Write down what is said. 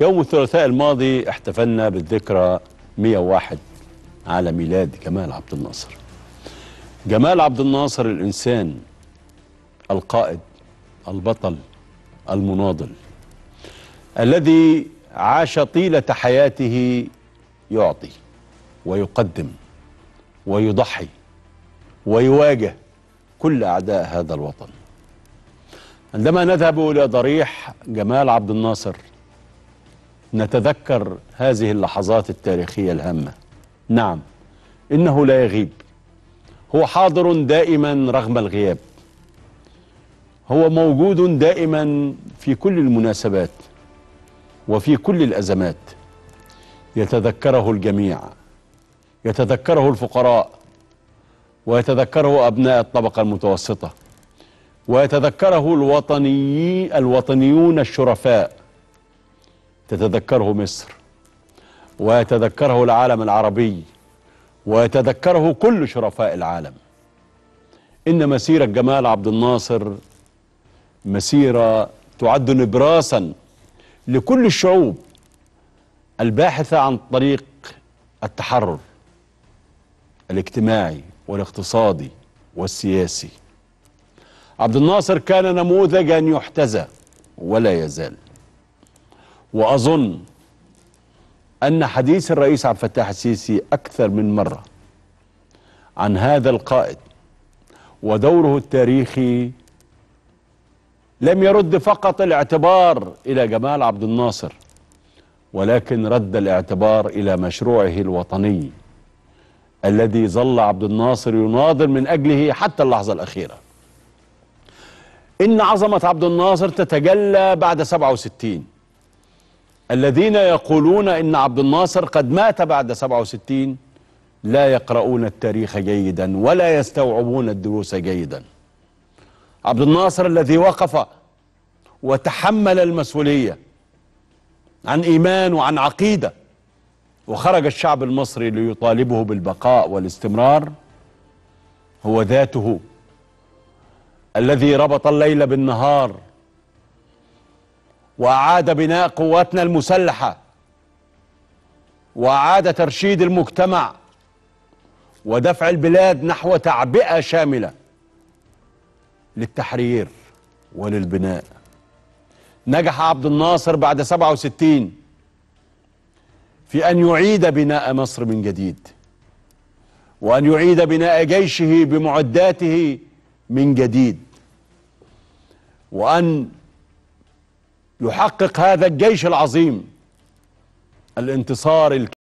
يوم الثلاثاء الماضي احتفلنا بالذكرى 101 على ميلاد جمال عبد الناصر جمال عبد الناصر الإنسان القائد البطل المناضل الذي عاش طيلة حياته يعطي ويقدم ويضحي ويواجه كل أعداء هذا الوطن عندما نذهب إلى ضريح جمال عبد الناصر نتذكر هذه اللحظات التاريخية الهامة نعم إنه لا يغيب هو حاضر دائما رغم الغياب هو موجود دائما في كل المناسبات وفي كل الأزمات يتذكره الجميع يتذكره الفقراء ويتذكره أبناء الطبقة المتوسطة ويتذكره الوطني الوطنيون الشرفاء تتذكره مصر ويتذكره العالم العربي ويتذكره كل شرفاء العالم إن مسيرة جمال عبد الناصر مسيرة تعد نبراسا لكل الشعوب الباحثة عن طريق التحرر الاجتماعي والاقتصادي والسياسي عبد الناصر كان نموذجا يحتذى ولا يزال وأظن أن حديث الرئيس عبد الفتاح السيسي أكثر من مرة عن هذا القائد ودوره التاريخي لم يرد فقط الاعتبار إلى جمال عبد الناصر ولكن رد الاعتبار إلى مشروعه الوطني الذي ظل عبد الناصر يناضل من أجله حتى اللحظة الأخيرة إن عظمة عبد الناصر تتجلى بعد 67 الذين يقولون إن عبد الناصر قد مات بعد 67 لا يقرؤون التاريخ جيدا ولا يستوعبون الدروس جيدا عبد الناصر الذي وقف وتحمل المسؤولية عن إيمان وعن عقيدة وخرج الشعب المصري ليطالبه بالبقاء والاستمرار هو ذاته الذي ربط الليل بالنهار وأعاد بناء قواتنا المسلحة وأعاد ترشيد المجتمع ودفع البلاد نحو تعبئة شاملة للتحرير وللبناء نجح عبد الناصر بعد 67 في أن يعيد بناء مصر من جديد وأن يعيد بناء جيشه بمعداته من جديد وأن يحقق هذا الجيش العظيم الانتصار الكبير